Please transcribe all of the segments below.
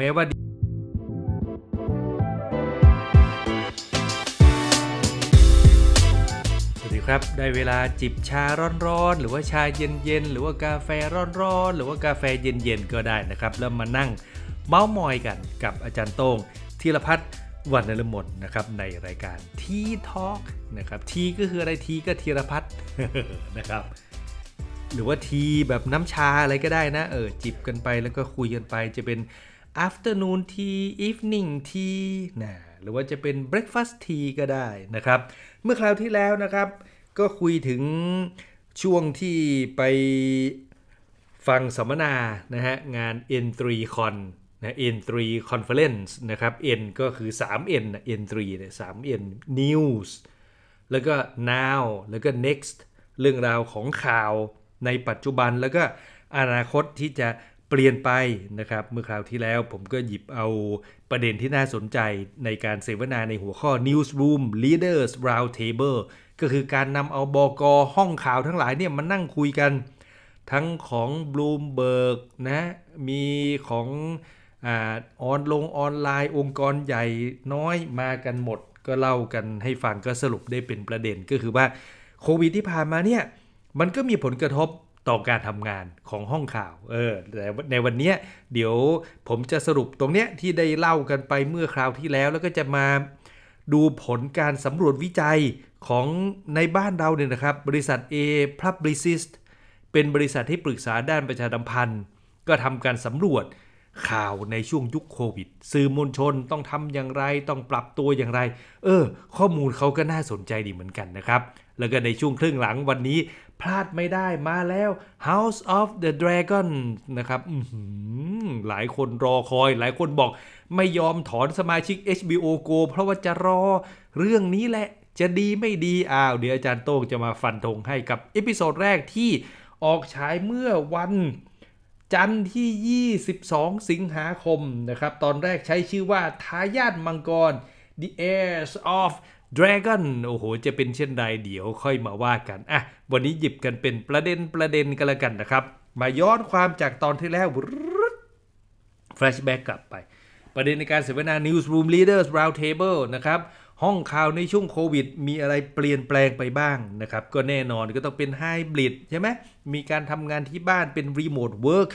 แม้ว่าครับได้เวลาจิบชาร้อนๆ หรือว่าชาเย็นๆหรือว่ากาแฟร้อนๆ หรือว่ากาแฟเย็นๆก็ได้นะครับแล้วมานั่งเมาส์มอยกันกับอาจารย์โต้งธีรพัฒน์วันนรมนนะครับ ในรายการทีทอล์กนะครับทีก็คืออะไรทีก็ธีรพัฒน์นะครับ หรือว่าทีแบบน้ำชาอะไรก็ได้นะเออ จิบกันไปแล้วก็คุยกันไปจะเป็น afternoon tea evening tea นะหรือว่าจะเป็น breakfast tea ก็ได้นะครับ เมื่อคราวที่แล้วนะครับ ก็คุยถึงช่วงที่ไปฟังสัมมนา นะฮะ งาน N3Con นะ N3 Conference นะครับ N ก็คือ 3N นะ N3 เนี่ย n News แล้วก็ Now แล้วก็ Next เรื่องราวของข่าวในปัจจุบัน แล้วก็อนาคตที่จะเปลี่ยนไปนะครับเมื่อคราวที่แล้วผมก็หยิบเอาประเด็นที่น่าสนใจในการเสวนาในหัวข้อ Newsroom Leaders Roundtable ก็คือการนำเอาบอกอห้องข่าวทั้งหลายเนี่ยมานั่งคุยกัน ทั้งของบลูมเบิร์กนะ มีของออนลงออนไลน์องค์กรใหญ่น้อยมากันหมด ก็เล่ากันให้ฟังก็สรุปได้เป็นประเด็นก็คือว่าโควิดที่ผ่านมาเนี่ยมันก็มีผลกระทบต่อการทำงานของห้องข่าว เออแต่ในวันนี้เดี๋ยวผมจะสรุปตรงเนี้ยที่ได้เล่ากันไปเมื่อคราวที่แล้วแล้วก็จะมาดูผลการสำรวจวิจัยของในบ้านเราเนี่ยนะครับ บริษัท A Publicist เป็นบริษัทที่ปรึกษาด้านประชาดัมพันธ์ ก็ทำการสำรวจข่าวในช่วงยุคโควิดสื่อมวลชนต้องทำอย่างไร ต้องปรับตัวอย่างไร เออ ข้อมูลเขาก็น่าสนใจดีเหมือนกันนะครับแล้วก็ในช่วงครึ่งหลังวันนี้พลาดไม่ได้มาแล้ว House of the Dragon นะครับ หลายคนรอคอย หลายคนบอกไม่ยอมถอนสมาชิก HBO Go เพราะว่าจะรอเรื่องนี้แหละจะดีไม่ดีอ้าวเดี๋ยวอาจารย์โต้งจะมาฟันธงให้กับ เอพิโซดแรกที่ออกฉายเมื่อวัน จันทร์ที่ 22 สิงหาคมนะครับ ตอนแรกใช้ชื่อว่าทายาทมังกร The Heirs of ดราก้อนโอ้โห จะเป็นเช่นไรเดี๋ยวค่อยมาว่ากัน อ่ะ วันนี้หยิบกันเป็นประเด็นประเด็นกันละกันนะครับ มาย้อนความจากตอนที่แล้วแฟ a s h b a c k กลับไป ประเด็นในการเสวนา Newsroom Leaders Roundtable นะครับ ห้องข่าวในช่วงโควิด มีอะไรเปลี่ยนแปลงไปบ้างนะครับ ก็แน่นอนก็ต้องเป็นไฮบริดใช่ไหมมีการทำงานที่บ้านเป็นรีโมทเวิร์ก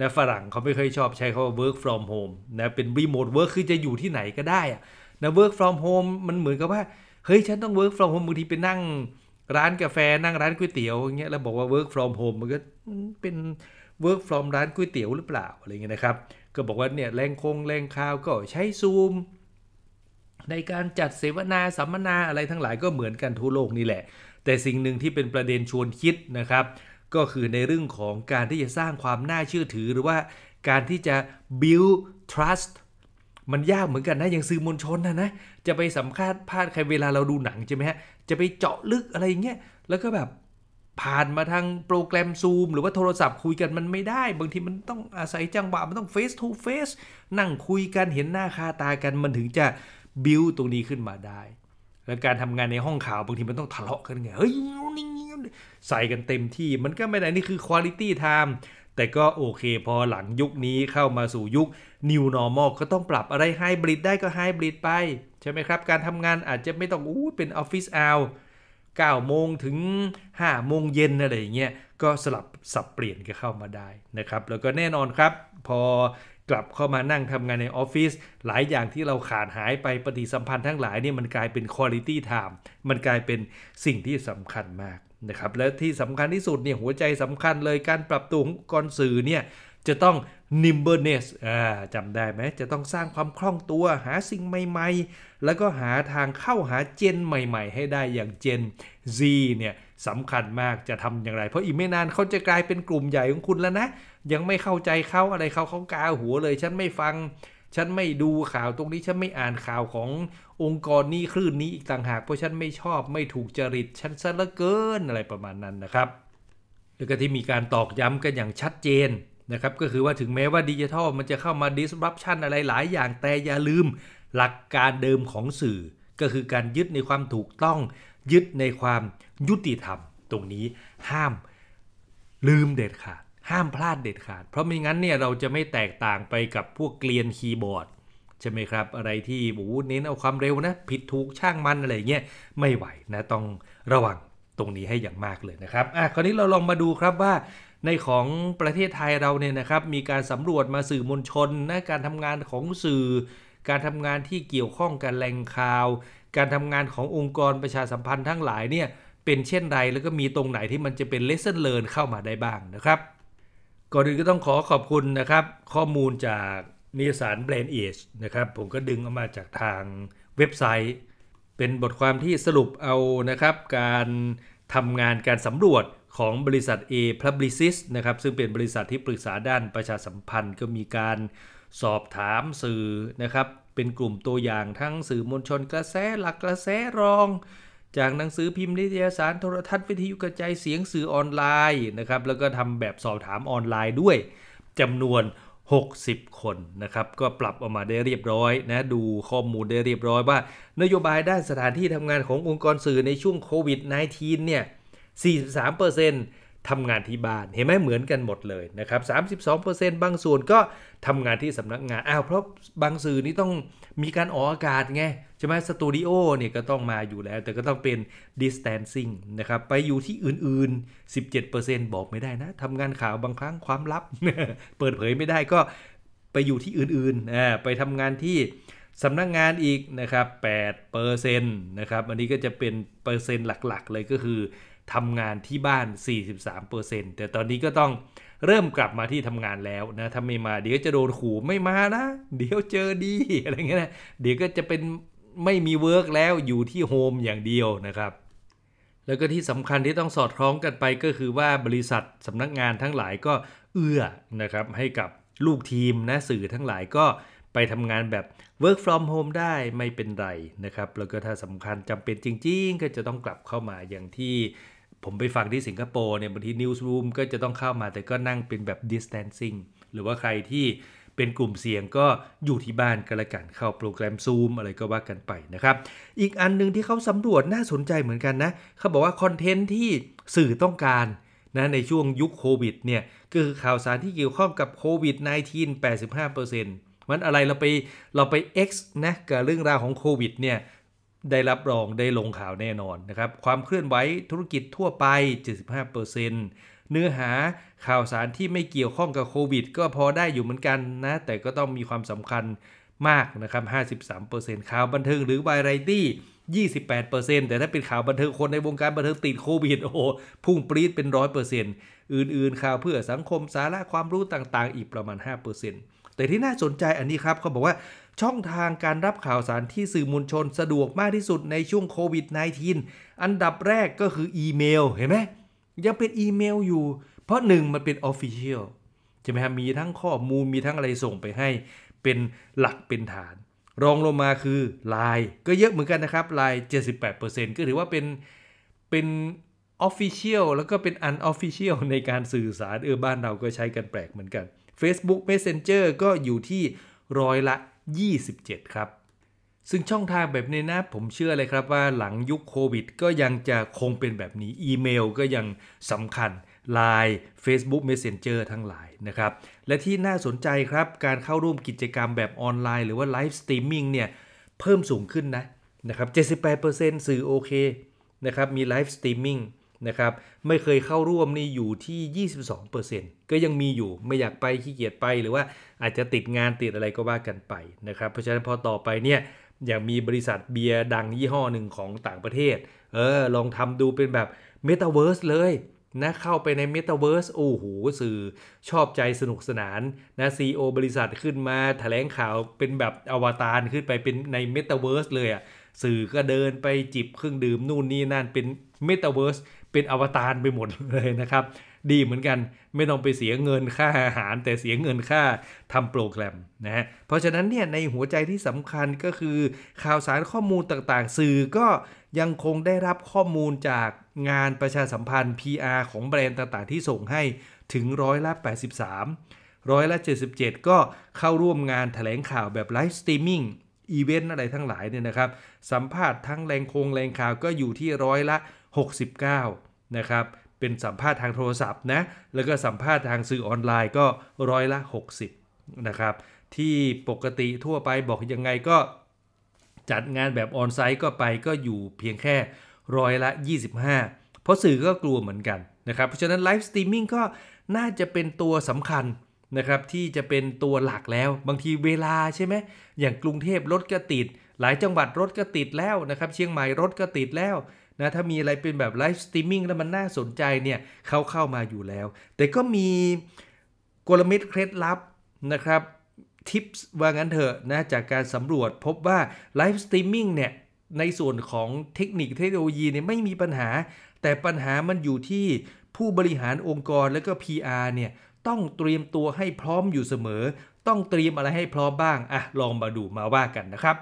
นะฝรั่งเขาไม่เคยชอบใช้คำว่า work from home นะเป็นรีโมทเวิร์กคือจะอยู่ที่ไหนก็ได้อะนะ work from home มันเหมือนกับว่า เฮ้ย ฉันต้อง work from home บางทีไปนั่งร้านกาแฟ นั่งร้านก๋วยเตี๋ยวอย่างเงี้ย แล้วบอกว่า work from home มันก็เป็น work from ร้านก๋วยเตี๋ยวหรือเปล่าอะไรเงี้ยนะครับ ก็บอกว่าเนี่ยแรงคงแรงข่าวก็ใช้ซูมในการจัดเสวนาสัมมนาอะไรทั้งหลายก็เหมือนกันทั่วโลกนี่แหละ แต่สิ่งหนึ่งที่เป็นประเด็นชวนคิดนะครับ ก็คือในเรื่องของการที่จะสร้างความน่าเชื่อถือหรือว่าการที่จะ build trust มันยากเหมือนกันนะ อย่างสื่อมวลชนนะนะ จะไปสัมภาษณ์พาดใครเวลาเราดูหนังใช่ไหมฮะ จะไปเจาะลึกอะไรอย่างเงี้ย แล้วก็แบบ ผ่านมาทางโปรแกรมซูมหรือว่าโทรศัพท์คุยกันมันไม่ได้ บางทีมันต้องอาศัยจังหวะมันต้องเฟสทูเฟสนั่งคุยกันเห็นหน้าคาตากันมันถึงจะบิวตรงนี้ขึ้นมาได้ แล้วการทำงานในห้องข่าวบางทีมันต้องทะเลาะกันไง เฮ้ย ใส่กันเต็มที่ มันก็ไม่ได้นี่คือคุณภาพไทมแต่ก็โอเคพอหลังยุคนี้เข้ามาสู่ยุค New Normal ก็ต้องปรับอะไรไฮบริดได้ก็ไฮบริดไป ใช่ไหมครับ การทำงานอาจจะไม่ต้องอู้เป็นออฟฟิศเอา 9 โมงถึง 5 โมงเย็นอะไรอย่างเงี้ยก็สลับสับเปลี่ยนกันเข้ามาได้นะครับ แล้วก็แน่นอนครับ พอกลับเข้ามานั่งทำงานในออฟฟิศหลายอย่างที่เราขาดหายไปปฏิสัมพันธ์ทั้งหลายเนี่ยมันกลายเป็นคุณภาพมันกลายเป็นสิ่งที่สำคัญมากนะครับและที่สำคัญที่สุดเนี่ยหัวใจสำคัญเลยการปรับตัวของกรสื่อเนี่ยจะต้อง nimbleness จำได้ไหมจะต้องสร้างความคล่องตัวหาสิ่งใหม่ๆ แล้วก็หาทางเข้าหาเจนใหม่ๆ ให้ได้อย่างเจน Z เนี่ยสำคัญมากจะทำอย่างไร เพราะอีกไม่นานเขาจะกลายเป็นกลุ่มใหญ่ของคุณแล้วนะ ยังไม่เข้าใจเขาอะไรเขาเขากาหัวเลยฉันไม่ฟังฉันไม่ดูข่าวตรงนี้ฉันไม่อ่านข่าวขององค์กรนี้คลื่นนี้อีกต่างหาก เพราะฉันไม่ชอบไม่ถูกจริต ฉันซะเหลือเกินอะไรประมาณนั้นนะครับ แล้วก็ที่มีการตอกย้ำกันอย่างชัดเจนนะครับ ก็คือว่าถึงแม้ว่าดิจิทัลมันจะเข้ามา disruption อะไรหลายอย่าง แต่อย่าลืมหลักการเดิมของสื่อ ก็คือการยึดในความถูกต้องยึดในความยุติธรรม ตรงนี้ห้ามลืมเด็ดขาดห้ามพลาดเด็ดขาด เพราะไม่งั้นเนี่ยเราจะไม่แตกต่างไปกับพวกเกลียนคีย์บอร์ด ใช่ไหมครับ อะไรที่โอ้เน้นเอาความเร็วนะ ผิดถูกช่างมันอะไรเงี้ยไม่ไหวนะต้องระวังตรงนี้ให้อย่างมากเลยนะครับอ่ะคราวนี้เราลองมาดูครับว่า ในของประเทศไทยเราเนี่ยนะครับ มีการสำรวจมาสื่อมวลชนนะการทำงานของสื่อการทำงานที่เกี่ยวข้องกับแหล่งข่าว การทำงานขององค์กรประชาสัมพันธ์ทั้งหลายเนี่ย เป็นเช่นไรแล้วก็มีตรงไหนที่มันจะเป็นเลสเซนเลอร์เข้ามาได้บ้างนะครับก่อนอื่นก็ต้องขอขอบคุณนะครับข้อมูลจากนิสารแบรนด์เอชนะครับผมก็ดึงเอามาจากทางเว็บไซต์ เป็นบทความที่สรุปเอานะครับการทำงานการสำรวจของบริษัท A Publicis นะครับ ซึ่งเป็นบริษัทที่ปรึกษาด้านประชาสัมพันธ์ก็มีการสอบถามสื่อนะครับ เป็นกลุ่มตัวอย่างทั้งสื่อมวลชนกระแสหลักกระแสรองจากหนังสือพิมพ์นิตยสารโทรทัศน์วิทยุกระจายเสียงสื่อออนไลน์นะครับแล้วก็ทำแบบสอบถามออนไลน์ด้วยจำนวน 60 คนนะครับ ก็ปรับออกมาได้เรียบร้อยนะดูข้อมูลได้เรียบร้อยว่านโยบายด้านสถานที่ทำงานขององค์กรสื่อในช่วงโควิด -19 เนี่ย 43%ทำงานที่บ้านเห็นไหมเหมือนกันหมดเลยนะครับ32%บางส่วนก็ทำงานที่สำนักงาน อ้าวเพราะบางสื่อนี่ต้องมีการออกอากาศไงใช่ไหมสตูดิโอเนี่ยก็ต้องมาอยู่แล้ว แต่ก็ต้องเป็น distancing นะครับไปอยู่ที่อื่น ๆ 17%บอกไม่ได้นะทำงานข่าวบางครั้งความลับ เปิดเผยไม่ได้ก็ไปอยู่ที่อื่นๆอ่าไปทำงานที่สำนักงงานอีกนะครับ8%นะครับอันนี้ก็จะเป็นเปอร์เซ็นต์หลัก ๆ เลยก็คือทำงานที่บ้าน 43%แต่ตอนนี้ก็ต้องเริ่มกลับมาที่ทำงานแล้วนะ ถ้าไม่มาเดี๋ยวจะโดนขู่ไม่มานะ เดี๋ยวเจอดีอะไรเงี้ยนะ เดี๋ยวก็จะเป็นไม่มีเวิร์กแล้วอยู่ที่โฮมอย่างเดียวนะครับ แล้วก็ที่สำคัญที่ต้องสอดคล้องกันไปก็คือว่าบริษัทสำนักงานทั้งหลายก็เอื้อนะครับ ให้กับลูกทีมนะสื่อทั้งหลายก็ไปทำงานแบบ work from home ได้ไม่เป็นไรนะครับ แล้วก็ถ้าสำคัญจำเป็นจริง ๆ ก็จะต้องกลับเข้ามาอย่างที่ผมไปฟังที่สิงคโปร์เนี่ยบางทีนิวส์รูมก็จะต้องเข้ามาแต่ก็นั่งเป็นแบบ distancing หรือว่าใครที่เป็นกลุ่มเสี่ยงก็อยู่ที่บ้านก็แล้วกันเข้าโปรแกรมซูมอะไรก็ว่ากันไปนะครับ อีกอันนึงที่เขาสำรวจน่าสนใจเหมือนกันนะเขาบอกว่าคอนเทนต์ที่สื่อต้องการนะในช่วงยุคโควิดเนี่ยก็คือข่าวสารที่เกี่ยวข้องกับโควิด -19 85%มันอะไรเราไปเราไป X นะกับเรื่องราวของโควิดเนี่ยได้รับรองได้ลงข่าวแน่นอนนะครับ ความเคลื่อนไหวธุรกิจทั่วไป 75%เนื้อหาข่าวสารที่ไม่เกี่ยวข้องกับโควิดก็พอได้อยู่เหมือนกันนะ แต่ก็ต้องมีความสำคัญมากนะครับ 53%ข่าวบันเทิงหรือวายไรตี้ 28%แต่ถ้าเป็นข่าวบันเทิงคนในวงการบันเทิงติดโควิดโอ้พุ่งปรี๊ดเป็น 100%อื่นๆข่าวเพื่อสังคมสาระความรู้ต่างๆ อีกประมาณ 5%แต่ที่น่าสนใจอันนี้ครับเขาบอกว่าช่องทางการรับข่าวสารที่สื่อมวลชนสะดวกมากที่สุดในช่วงโควิด -19 อันดับแรกก็คืออีเมล เห็นไหมยังเป็นอีเมลอยู่ เพราะหนึ่งมันเป็นออฟฟิเชียลใช่ไหมฮะมีทั้งข้อมูลมีทั้งอะไรส่งไปให้เป็นหลักเป็นฐาน รองลงมาคือ Line ก็เยอะเหมือนกันนะครับ l ซ n e 78%ก็ถือว่าเป็นเป็นออฟฟิเชียลแล้วก็เป็นอันออฟฟิเชียลในการสื่อสารเออบ้านเราก็ใช้กันแปลกเหมือนกัน Facebook Messenger ก็อยู่ที่ร้อยละ27 ครับ ซึ่งช่องทางแบบนี้นะ ผมเชื่อเลยครับว่าหลังยุคโควิดก็ยังจะคงเป็นแบบนี้อีเมลก็ยังสำคัญ Line Facebook Messenger ทั้งหลายนะครับ และที่น่าสนใจครับการเข้าร่วมกิจกรรมแบบออนไลน์ หรือว่าไลฟ์สตรีมมิ่งเนี่ย เพิ่มสูงขึ้นนะ นะครับ 78%สื่อโอเค นะครับมีไลฟ์สตรีมมิ่งนะครับ ไม่เคยเข้าร่วมนี่อยู่ที่ 22%ก็ยังมีอยู่ไม่อยากไปขี้เกียจไปหรือว่าอาจจะติดงานติดอะไรก็ว่ากันไปนะครับ เพราะฉะนั้นพอต่อไปเนี่ย อย่างมีบริษัทเบียร์ดังยี่ห้อหนึ่งของต่างประเทศ เออ ลองทำดูเป็นแบบเมตาเวิร์สเลย นะเข้าไปในเมตาเวิร์สโอ้โหสื่อชอบใจสนุกสนาน นะซีโอบริษัทขึ้นมาถแถลงข่าวเป็นแบบอวตารขึ้นไปเป็นในเมตาเวิร์สเลยอ่ะสื่อก็เดินไปจิบเครื่องดื่มนู่นนี่นั่นเป็นเมตาเวิร์สเป็นอวตารไปหมดเลยนะครับ ดีเหมือนกัน ไม่ต้องไปเสียเงินค่าอาหารแต่เสียเงินค่าทำโปรแกรมนะฮะ เพราะฉะนั้นเนี่ยในหัวใจที่สำคัญก็คือ ข่าวสารข้อมูลต่างๆ สื่อก็ยังคงได้รับข้อมูลจากงานประชาสัมพันธ์ PR ของแบรนด์ต่าง ๆ ที่ส่งให้ถึงร้อยละ 83ร้อยละ 77 ก็เข้าร่วมงานถแถลงข่าวแบบไลฟ์สตรีมมิ่งอีเวนต์อะไรทั้งหลายเนี่ยนะครับสัมภาษณ์ทั้งแรงคงแรงข่าวก็อยู่ที่ร้อยละ69 นะครับ เป็นสัมภาษณ์ทางโทรศัพท์นะ แล้วก็สัมภาษณ์ทางสื่อออนไลน์ก็ร้อยละ 60 นะครับ ที่ปกติทั่วไปบอกยังไงก็ จัดงานแบบออนไซต์ก็ไปก็อยู่เพียงแค่ร้อยละ 25 เพราะสื่อก็กลัวเหมือนกันนะครับ เพราะฉะนั้นไลฟ์สตรีมมิ่งก็น่าจะเป็นตัวสำคัญนะครับ ที่จะเป็นตัวหลักแล้วบางทีเวลาใช่ไหมอย่างกรุงเทพรถก็ติดหลายจังหวัดรถก็ติดแล้วนะครับเชียงใหม่รถก็ติดแล้วนะถ้ามีอะไรเป็นแบบไลฟ์สตรีมมิ่งแล้วมันน่าสนใจเนี่ยเขาเข้ามาอยู่แล้ว แต่ก็มีกลเม็ดเคล็ดลับนะครับทิปส์ว่างั้นเถอะนะจากการสำรวจพบว่าไลฟ์สตรีมมิ่งเนี่ยในส่วนของเทคนิคเทคโนโลยีเนี่ยไม่มีปัญหา แต่ปัญหามันอยู่ที่ผู้บริหารองค์กรและก็ PR เนี่ยต้องเตรียมตัวให้พร้อมอยู่เสมอ ต้องเตรียมอะไรให้พร้อมบ้างอ่ะลองมาดูมาว่ากันนะครับ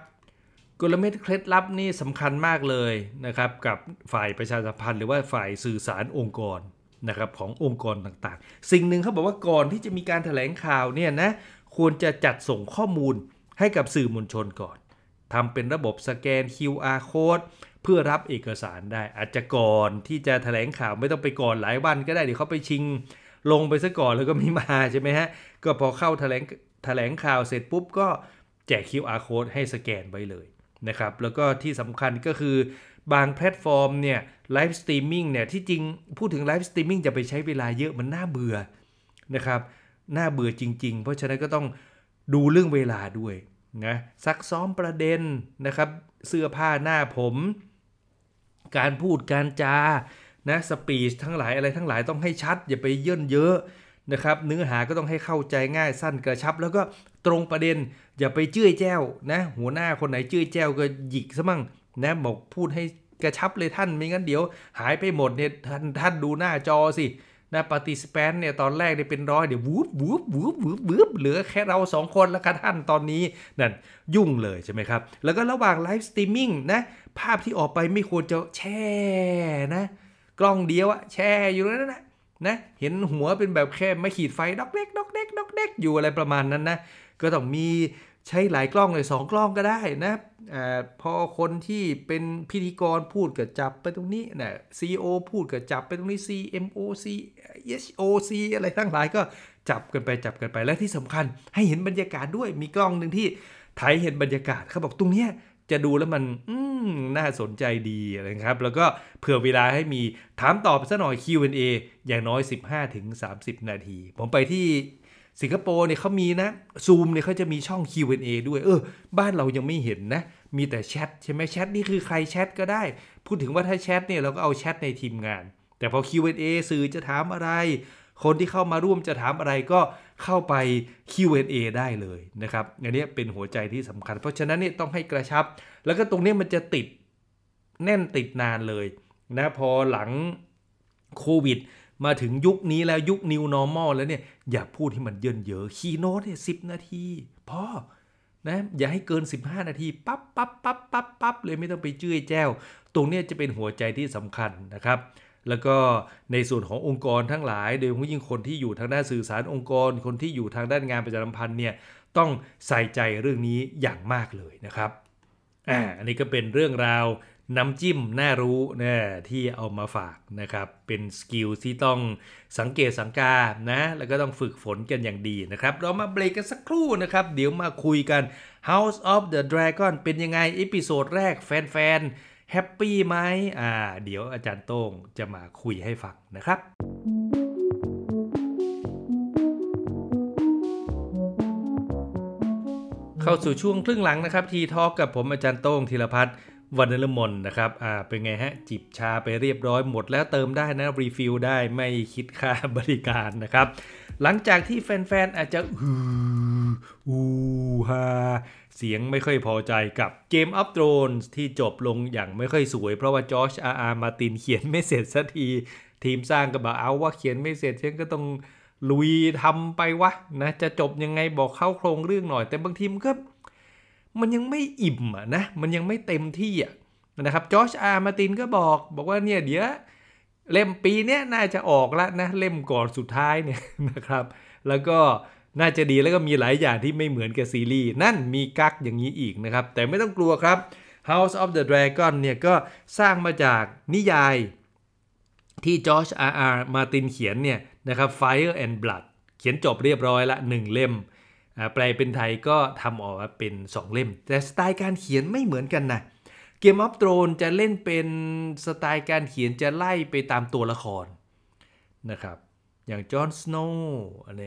กลเม็ดเคล็ดลับนี่สำคัญมากเลยนะครับ กับฝ่ายประชาสัมพันธ์หรือว่าฝ่ายสื่อสารองค์กรนะครับขององค์กรต่างๆ สิ่งหนึ่งเขาบอกว่าก่อนที่จะมีการถแถลงข่าวเนี่ยนะ ควรจะจัดส่งข้อมูลให้กับสื่อมวลชนก่อนทำเป็นระบบสแกน QR code เพื่อรับเอกสารได้ อาจจะก่อนที่จะถแถลงข่าวไม่ต้องไปก่อนหลายวันก็ได้เดี๋ยวเขาไปชิงลงไปซะก่อนแล้วก็ไม่มาใช่ไหมฮะก็พอเข้าถแถลงถแถลงข่าวเสร็จปุ๊บก็แจก QR code ให้สแกนไว้เลยนะครับแล้วก็ที่สำคัญก็คือบางแพลตฟอร์มเนี่ยไลฟ์สตรีมมิ่งเนี่ยที่จริง พูดถึงไลฟ์สตรีมมิ่งจะไปใช้เวลาเยอะมันน่าเบื่อนะครับน่าเบื่อจริงๆ เพราะฉะนั้นก็ต้องดูเรื่องเวลาด้วยนะซักซ้อมประเด็นนะครับเสื้อผ้าหน้าผม การพูดการจานะสปีชทั้งหลายอะไรทั้งหลายต้องให้ชัดอย่าไปเย่นเยอะนะครับเนื้อหาก็ต้องให้เข้าใจง่ายสั้นกระชับแล้วก็ตรงประเด็นอย่าไปเจื้อแจ้วนะหัวหน้าคนไหนเจื้อแจ้วก็หยิกซะมั่งนะบอกพูดให้กระชับเลยท่านไม่งั้นเดี๋ยวหายไปหมดเนี่ยท่านท่านดูหน้าจอสินะปฏิสแปนเนี่ยตอนแรกเนี่ยเป็นร้อยเดี๋ยววูบวูบวูบวูบวูบเหลือแค่เราสองคนแล้วกันท่านตอนนี้ นั่นยุ่งเลยใช่ไหมครับ แล้วก็ระหว่างไลฟ์สตรีมมิ่งนะภาพที่ออกไปไม่ควรจะแช่นะ กล้องเดียวอะแช่อยู่แล้วนะนะเห็นหัวเป็นแบบแค่ไม่ขีดไฟดอกเล็กดอกเล็กดอกเล็กอยู่อะไรประมาณนั้นนะก็ต้องมีใช้หลายกล้องเลยสองกล้องก็ได้นะอพอคนที่เป็นพิธีกรพูดกดจับไปตรงนี้นะ CEO พูดกดจับไปตรงนี้ CMO CHOC อะไรทั้งหลายก็จับกันไปจับกันไป และที่สำคัญให้เห็นบรรยากาศด้วยมีกล้องหนึ่งที่ถ่ายเห็นบรรยากาศเขาบอกตรงเนี้ยจะดูแล้วมันน่าสนใจดีนะครับ แล้วก็เผื่อเวลาให้มีถามตอบซะหน่อย Q&A อย่างน้อย 15-30 นาที ผมไปที่สิงคโปร์เนี่ยเขามีนะซูมเนี่ยเขาจะมีช่อง Q&A ด้วยเออบ้านเรายังไม่เห็นนะ มีแต่แชทใช่ไหมแชทนี่คือใครแชทก็ได้ พูดถึงว่าถ้าแชทเนี่ยเราก็เอาแชทในทีมงาน แต่พอ Q&A สื่อจะถามอะไรคนที่เข้ามาร่วมจะถามอะไรก็เข้าไป Q&A ได้เลยนะครับอันนี้เป็นหัวใจที่สำคัญ เพราะฉะนั้นเนี่ยต้องให้กระชับ แล้วก็ตรงนี้มันจะติดแน่นติดนานเลยนะ พอหลังโควิด มาถึงยุคนี้แล้วยุค New Normal แล้วเนี่ยอย่าพูดให้มันเยินเยอะคีโนตเนี่ยสินาที พอนะ อย่าให้เกิน 15 นาที ปั๊บปั๊บปั๊บปั๊บปั๊บเลยไม่ต้องไปเจื้อยแจ้ว ตรงนี้จะเป็นหัวใจที่สำคัญนะครับแล้วก็ในส่วนขององค์กรทั้งหลาย โดยเฉพาะยิ่งคนที่อยู่ทางด้านสื่อสารองค์กรคนที่อยู่ทางด้านงานประชาสัมพันธ์เนี่ยต้องใส่ใจเรื่องนี้อย่างมากเลยนะครับอ่าอันนี้ก็เป็นเรื่องราวน้ำจิ้มน่ารู้นะที่เอามาฝากนะครับเป็นสกิลที่ต้องสังเกตสังกานะแล้วก็ต้องฝึกฝนกันอย่างดีนะครับเรามาเบรกกันสักครู่นะครับเดี๋ยวมาคุยกัน House of the Dragon เป็นยังไงอีพิโซดแรกแฟนๆแฮปปี้ไหม อ่า เดี๋ยวอาจารย์โต้งจะมาคุยให้ฟังนะครับ เข้าสู่ช่วงครึ่งหลังนะครับ ทีทอกับผมอาจารย์โต้งธีรพัฒน์วันนลมนนะครับ อ่า เป็นไงฮะ จิบชาไปเรียบร้อยหมดแล้วเติมได้นะ รีฟิลได้ไม่คิดค่าบริการนะครับหลังจากที่แฟนๆอาจจะือูฮาเสียงไม่ค่อยพอใจกับเกมอัพโดรนที่จบลงอย่างไม่ค่อยสวย เพราะว่าจอชอาร์อาร์มาตินเขียนไม่เสร็จสักที ทีมสร้างก็บอกเอาว่าเขียนไม่เสร็จฉันก็ต้อง ลุยทำไปวะนะจะจบยังไงบอกเข้าโครงเรื่องหน่อย แต่บางทีมันก็มันยังไม่อิ่มอะนะ มันยังไม่เต็มที่อะนะครับจอชอาร์มาตินก็บอกบอกว่าเนี่ยเดี๋ยวเล่มปีนี้น่าจะออกแล้วนะ เล่มก่อนสุดท้ายเนี่ยนะครับ แล้วก็น่าจะดีแล้วก็มีหลายอย่างที่ไม่เหมือนกับซีรีส์ นั่นมีกักอย่างนี้อีกนะครับ แต่ไม่ต้องกลัวครับ House of the Dragon เนี่ยก็สร้างมาจากนิยายที่จอร์จอาร์อาร์มาตินเขียนเนี่ยนะครับ Fire and Blood เขียนจบเรียบร้อยละหนึ่งเล่มแปลเป็นไทยก็ทำออกมาเป็น 2 เล่ม แต่สไตล์การเขียนไม่เหมือนกันนะเกมออฟโตรนจะเล่นเป็นสไตล์การเขียนจะไล่ไปตามตัวละครนะครับอย่างจอห์นสโนว์อะไร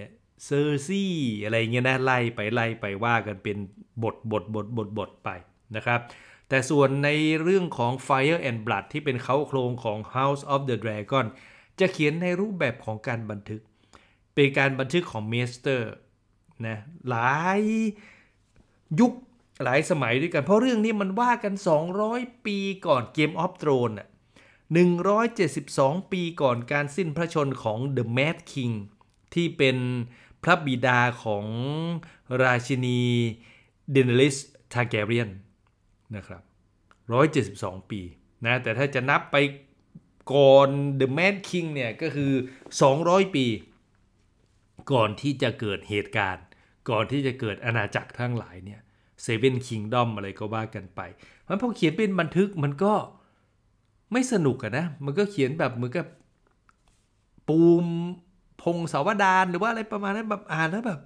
เซอร์ซี่อะไรเงี้ยนะไล่ไปไล่ไปว่ากันเป็นบท บท บท บทบทไปนะครับแต่ส่วนในเรื่องของ Fire and Blood ที่เป็นเขาโครงของ House of the Dragon จะเขียนในรูปแบบของการบันทึกเป็นการบันทึกของเมสเตอร์นะหลายยุคหลายสมัยด้วยกัน เพราะเรื่องนี้มันว่ากัน 200 ปีก่อนเกมออฟโตรนอ่ะ172 ปีก่อนการสิ้นพระชนของเดอะแมดคิงที่เป็นพระบิดาของราชินีเดนลิสทาแกเรียนนะครับ 172 ปีนะ แต่ถ้าจะนับไปก่อนเดอะแมดคิงเนี่ยก็คือ 200 ปี ก่อนที่จะเกิดเหตุการณ์ ก่อนที่จะเกิดอาณาจักรทั้งหลายเนี่ยเซเว่นคิงดอมอะไรก็ว่ากันไปมันพอเขียนเป็นบันทึกมันก็ไม่สนุกอะนะ มันก็เขียนแบบเหมือนกับปูมพงศาวดารหรือว่าอะไรประมาณนั้น แบบอ่านแล้วแบบ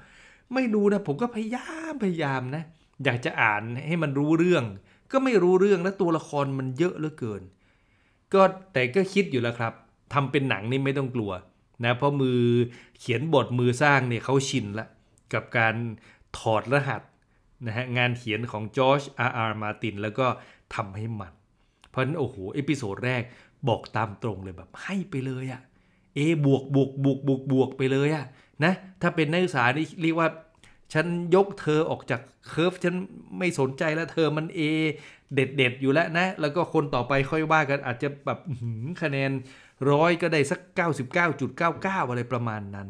ไม่ดูนะ ผมก็พยายามพยายามนะ อยากจะอ่านให้มันรู้เรื่อง ก็ไม่รู้เรื่องและตัวละครมันเยอะเหลือเกิน ก็แต่ก็คิดอยู่แล้วครับทำเป็นหนังนี่ไม่ต้องกลัวนะ เพราะมือเขียนบทมือสร้างเนี่ยเขาชินละกับการถอดรหัสนะฮะงานเขียนของจอร์จอาร์อาร์มาติน แล้วก็ทำให้มัน เพราะฉะนั้นโอ้โห เอพิโซดแรกบอกตามตรงเลยแบบให้ไปเลยอะ่ะเอ บวก บวก บวก บวก บวก ไปเลยอะ่ะนะ ถ้าเป็นนักศึกษานี่เรียกว่า ฉันยกเธอออกจากเคอร์ฟ ฉันไม่สนใจแล้ว เธอมันเอเด็ดเด็ดอยู่แล้วนะ แล้วก็คนต่อไปค่อยว่ากันอาจจะแบบคะแนนร้อยก็ได้สัก 99.99 อะไรประมาณนั้น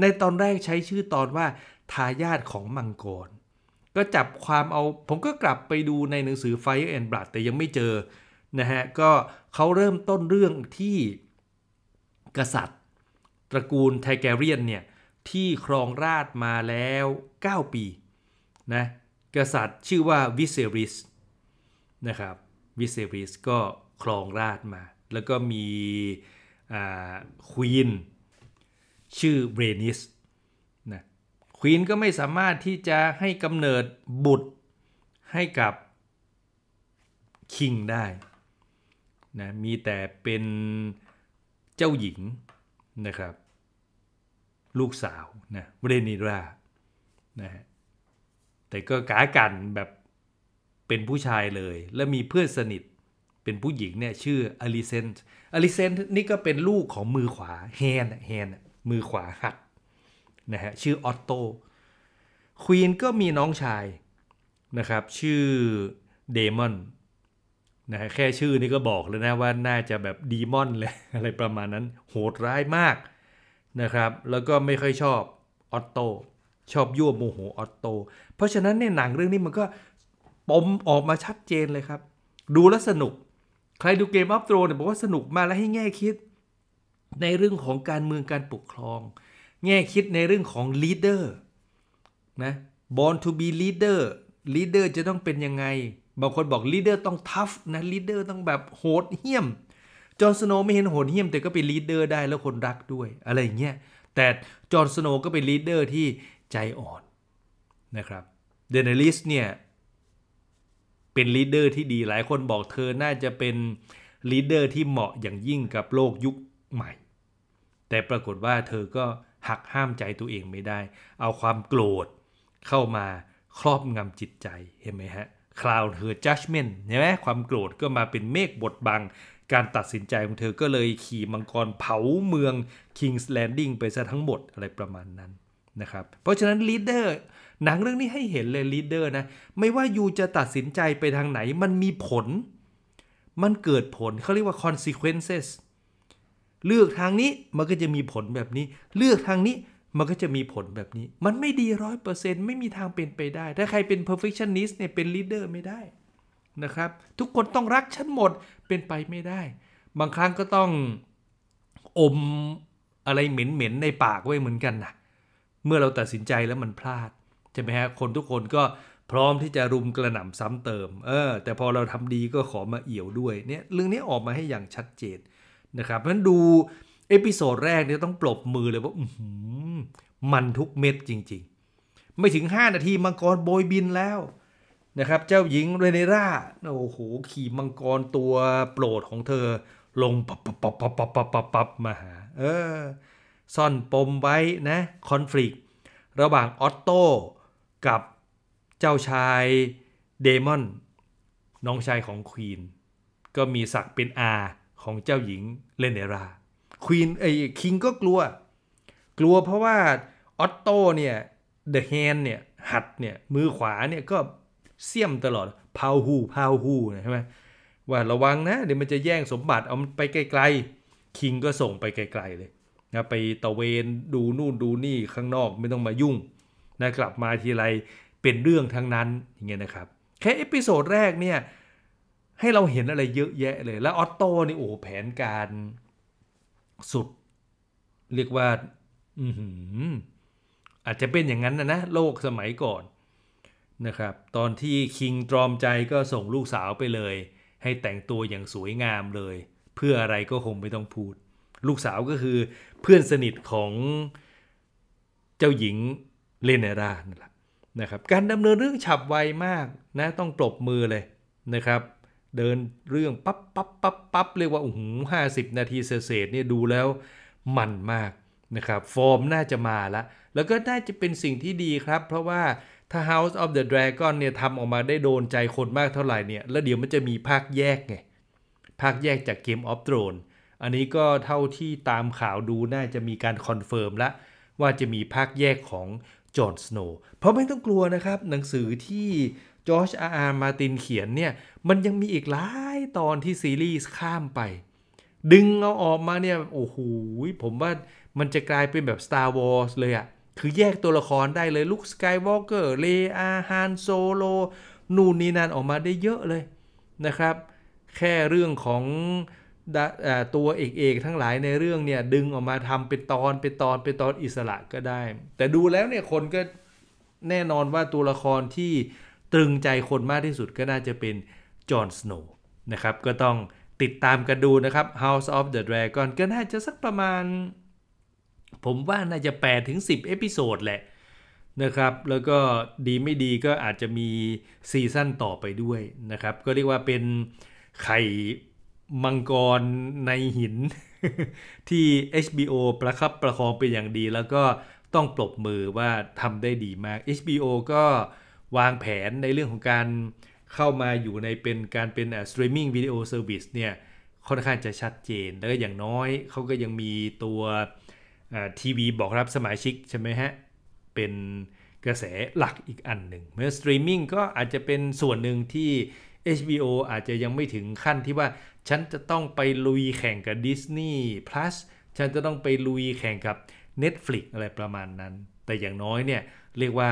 ในตอนแรกใช้ชื่อตอนว่าทายาทของมังกรก็จับความเอา ผมก็กลับไปดูในหนังสือ Fire and Blood แต่ยังไม่เจอ นะฮะ ก็เขาเริ่มต้นเรื่องที่กษัตริย์ตระกูลไทแกเรียนเนี่ย ที่ครองราชมาแล้ว 9 ปีนะกษัตริย์ชื่อว่าวิเซริสนะครับวิเซริสก็ครองราชมา แล้วก็มีควีนชื่อเบรนิสควีนก็ไม่สามารถที่จะให้กำเนิดบุตรให้กับคิงได้นะมีแต่เป็นเจ้าหญิงนะครับลูกสาวนะเรนิรานะฮะแต่ก็กากันแบบเป็นผู้ชายเลย แล้วมีเพื่อนสนิทเป็นผู้หญิงเนี่ยชื่ออลิเซนอลิเซนนี่ก็เป็นลูกของมือขวาแฮนแฮนมือขวาหักนะฮะชื่อออตโตควีนก็มีน้องชายนะครับชื่อเดมอนนะฮะแค่ชื่อนี่ก็บอกเลยนะว่าน่าจะแบบดีมอนเลยอะไรประมาณนั้นโหดร้ายมากนะครับแล้วก็ไม่ค่อยชอบออตโตชอบยั่วโมโหออตโตเพราะฉะนั้นเนี่ยหนังเรื่องนี้มันก็ปมออกมาชัดเจนเลยครับดูแล้วสนุกใครดูเกมอัพโตรเนี่ยบอกว่าสนุกมากและให้แง่คิด ในเรื่องของการเมืองการปกครองแง่คิดในเรื่องของ leader นะ born to be leader leader จะต้องเป็นยังไงบางคนบอก leader ต้อง tough นะ leader ต้องแบบโหดเหี้ยมจอห์นสโนไม่เห็นโหดเหี้ยม แต่ก็เป็น leader ได้แล้วคนรักด้วยอะไรอย่างเงี้ยแต่จอห์นสโนก็เป็น leader ที่ใจอ่อนนะครับเดนนิลิสเนี่ยเป็นลีดเดอร์ที่ดีหลายคนบอกเธอน่าจะเป็นลีดเดอร์ที่เหมาะอย่างยิ่งกับโลกยุคใหม่ แต่ปรากฏว่าเธอก็หักห้ามใจตัวเองไม่ได้ เอาความโกรธเข้ามาครอบงำจิตใจ เห็นไหมฮะ cloud her judgment ใช่ไหมความโกรธก็มาเป็นเมฆบดบัง การตัดสินใจของเธอ ก็เลยขี่มังกร เผาเมือง King's Landing ไปซะทั้งหมดอะไรประมาณนั้นนะครับ เพราะฉะนั้นลีดเดอร์หนังเรื่องนี้ให้เห็นเลยลีดเดอร์นะไม่ว่ายูจะตัดสินใจไปทางไหนมันมีผล มันเกิดผลเขาเรียกว่า consequences เลือกทางนี้มันก็จะมีผลแบบนี้ เลือกทางนี้มันก็จะมีผลแบบนี้ มันไม่ดีร้อยเปอร์เซ็นต์ไม่มีทางเป็นไปได้ ถ้าใครเป็น perfectionist เนี่ยเป็น leader ไม่ได้นะครับ ทุกคนต้องรักฉันหมดเป็นไปไม่ได้ บางครั้งก็ต้องอมอะไรเหม็นๆ ในปากไว้เหมือนกันนะเมื่อเราตัดสินใจแล้วมันพลาด ใช่ไหมฮะคนทุกคนก็พร้อมที่จะรุมกระหน่ำซ้ำเติมเออแต่พอเราทำดีก็ขอมาเอี่ยวด้วยเนี่ยเรื่องนี้ออกมาให้อย่างชัดเจนนะครับเพราะฉะนั้นดูเอพิโซดแรกเนี่ยต้องปลบมือเลยว่ามันทุกเม็ดจริงๆ ไม่ถึง 5 นาทีมังกรโบยบินแล้วนะครับ เจ้าหญิงเรเนร่า โอ้โห ขี่มังกรตัวโปรดของเธอลงปับปับปับปับปับปับปับปับมาหาเออซ่อนปมไว้นะ คอนฟ lict ระหว่างออตโต้กับเจ้าชายเดมอน น้องชายของควีน ก็มีศักดิ์เป็นอาของเจ้าหญิงเลเนราควีนไอ้คิงก็กลัว กลัวเพราะว่าออตโตเนี่ยเดอะแฮนเนี่ยหัดเนี่ยมือขวาเนี่ยก็เสี่ยมตลอดพาวฮูพาวฮูใช่ไหมว่าระวังนะเดี๋ยวมันจะแย่งสมบัติ เอามันไปไกลๆคิงก็ส่งไปไกล ๆเลยนะไปตะเวนดูนู่นดูนี่ข้างนอกไม่ต้องมายุ่งนะกลับมาทีไรเป็นเรื่องทั้งนั้นอย่างเงี้ยนะครับแค่เอพิโซดแรกเนี่ยให้เราเห็นอะไรเยอะแยะเลย แล้วออตโต้นี่โอ้แผนการสุด เรียกว่า อือาจจะเป็นอย่างนั้นนะนะ โลกสมัยก่อนนะครับ ตอนที่คิงตรอมใจก็ส่งลูกสาวไปเลย ให้แต่งตัวอย่างสวยงามเลย เพื่ออะไรก็คงไม่ต้องพูด ลูกสาวก็คือเพื่อนสนิทของเจ้าหญิงเลเนรานั่นแหละนะครับ การดำเนินเรื่องฉับไวมากนะต้องปรบมือเลยนะครับเดินเรื่องปั๊บปั๊บปั๊บปั๊บ เรียกว่าโอ้โหห้าสิบนาทีเศษเนี่ยดูแล้วมันมากนะครับ ฟอร์มน่าจะมาละแล้วก็น่าจะเป็นสิ่งที่ดีครับ เพราะว่าถ้า House of the Dragon เนี่ยทำออกมาได้โดนใจคนมากเท่าไหร่เนี่ยแล้วเดี๋ยวมันจะมีภาคแยกไง ภาคแยกจากเกมอ of Thrones อันนี้ก็เท่าที่ตามข่าวดูน่าจะมีการคอนเฟิร์มละว่าจะมีภาคแยกของจอห์นสโนว์เพราะไม่ต้องกลัวนะครับหนังสือที่จอร์จอาร์มาตินเขียนเนี่ย มันยังมีอีกหลายตอนที่ซีรีส์ข้ามไป ดึงเอาออกมาเนี่ย โอ้โห ผมว่ามันจะกลายเป็นแบบ Star Wars เลยอะคือแยกตัวละครได้เลยลุคสกายวอล์กเกอร์เลอาฮานโซโลนู่นนี่นั่นออกมาได้เยอะเลยนะครับ แค่เรื่องของตัวเอกเอกทั้งหลายในเรื่องเนี่ย ดึงออกมาทำเป็นตอนเป็นตอนเป็นตอนอิสระก็ได้ แต่ดูแล้วเนี่ย คนก็แน่นอนว่าตัวละครที่ตรึงใจคนมากที่สุดก็น่าจะเป็น จอห์นสโนว์นะครับก็ต้องติดตามกันดูนะครับ House of the Dragon ก็น่าจะสักประมาณ ผมว่าน่าจะ 8 ถึง 10 เอพิโซดแหละ นะครับ แล้วก็ดีไม่ดีก็อาจจะมี ซีซั่นต่อไปด้วย นะครับ ก็เรียกว่าเป็น ไข่ มังกรในหินที่ HBO ประคับประคองเป็นอย่างดี แล้วก็ต้องปรบมือว่าทำได้ดีมาก HBO ก็วางแผนในเรื่องของการเข้ามาอยู่ในเป็นการเป็นสตรีมมิ่งวิดีโอเซอร์วิสเนี่ยค่อนข้างจะชัดเจนแล้วก็อย่างน้อยเขาก็ยังมีตัวทีวีบอกรับสมาชิกใช่ไหมฮะ เป็นกระแสหลักอีกอันหนึ่งเมื่อสตรีมมิ่งก็อาจจะเป็นส่วนหนึ่งที่ HBO อาจจะยังไม่ถึงขั้นที่ว่าฉันจะต้องไปลุยแข่งกับ Disney Plus ฉันจะต้องไปลุยแข่งกับ Netflix อะไรประมาณนั้น แต่อย่างน้อยเนี่ยเรียกว่า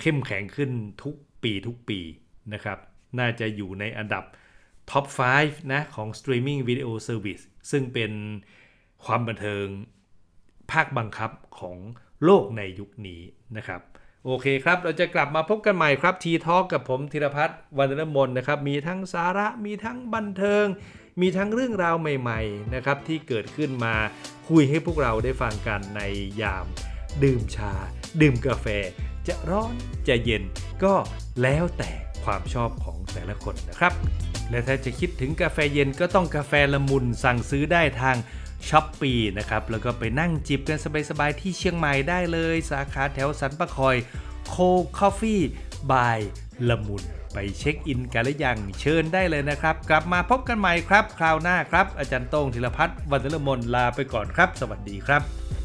เข้มแข็งขึ้นทุกปีทุกปีนะครับ น่าจะอยู่ในอันดับท็อป5นะของสตรีมมิ่งวิดีโอเซอร์วิสซึ่งเป็นความบันเทิงภาคบังคับของโลกในยุคนี้นะครับ โอเคครับ เราจะกลับมาพบกันใหม่ครับทีทอกับผมธีรพัฒน์วรรณมนนะครับ มีทั้งสาระมีทั้งบันเทิง มีทั้งเรื่องราวใหม่ๆนะครับที่เกิดขึ้นมาคุยให้พวกเราได้ฟังกันในยามดื่มชา ดื่มกาแฟจะร้อนจะเย็นก็แล้วแต่ความชอบของแต่ละคนนะครับ และถ้าจะคิดถึงกาแฟเย็นก็ต้องกาแฟละมุนสั่งซื้อได้ทางช้อปปีนะครับ แล้วก็ไปนั่งจิบกันสบายๆที่เชียงใหม่ได้เลย สาขาแถวสันปะคอยโคคอฟฟี่บายละมุน ไปเช็คอินกันหรือยังเชิญได้เลยนะครับ กลับมาพบกันใหม่ครับคราวหน้าครับ อาจารย์โต้งธีรพัฒน์วันเดลมนลาไปก่อนครับ สวัสดีครับ